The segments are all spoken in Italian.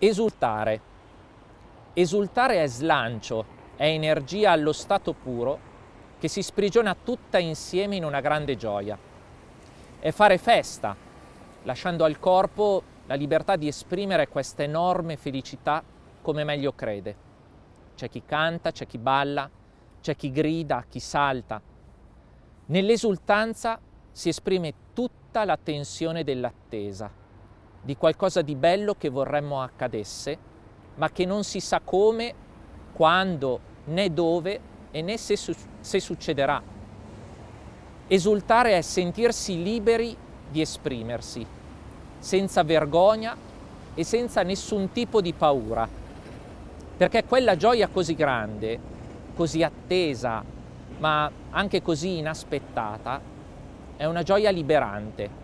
Esultare. Esultare è slancio, è energia allo stato puro che si sprigiona tutta insieme in una grande gioia. È fare festa, lasciando al corpo la libertà di esprimere questa enorme felicità come meglio crede. C'è chi canta, c'è chi balla, c'è chi grida, chi salta. Nell'esultanza si esprime tutta la tensione dell'attesa di qualcosa di bello che vorremmo accadesse, ma che non si sa come, quando, né dove e né se, su se succederà. Esultare è sentirsi liberi di esprimersi, senza vergogna e senza nessun tipo di paura, perché quella gioia così grande, così attesa, ma anche così inaspettata, è una gioia liberante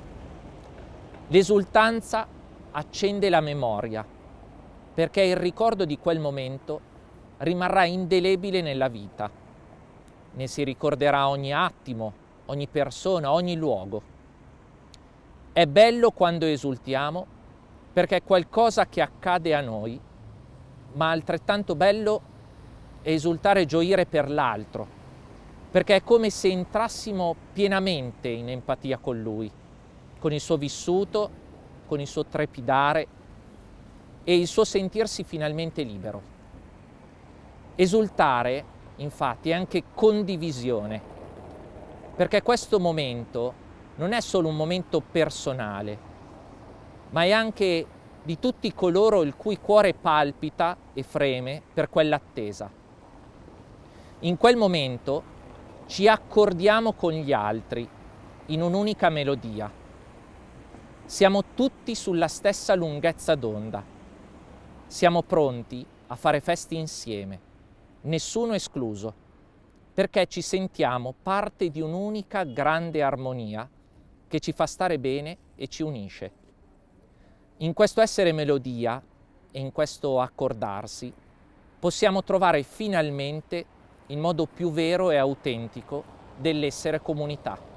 L'esultanza accende la memoria, perché il ricordo di quel momento rimarrà indelebile nella vita. Ne si ricorderà ogni attimo, ogni persona, ogni luogo. È bello quando esultiamo perché è qualcosa che accade a noi, ma altrettanto bello è esultare e gioire per l'altro, perché è come se entrassimo pienamente in empatia con lui con il suo vissuto, con il suo trepidare e il suo sentirsi finalmente libero. Esultare, infatti, è anche condivisione, perché questo momento non è solo un momento personale, ma è anche di tutti coloro il cui cuore palpita e freme per quell'attesa. In quel momento ci accordiamo con gli altri in un'unica melodia. Siamo tutti sulla stessa lunghezza d'onda. Siamo pronti a fare feste insieme, nessuno escluso, perché ci sentiamo parte di un'unica grande armonia che ci fa stare bene e ci unisce. In questo essere melodia e in questo accordarsi possiamo trovare finalmente il modo più vero e autentico dell'essere comunità.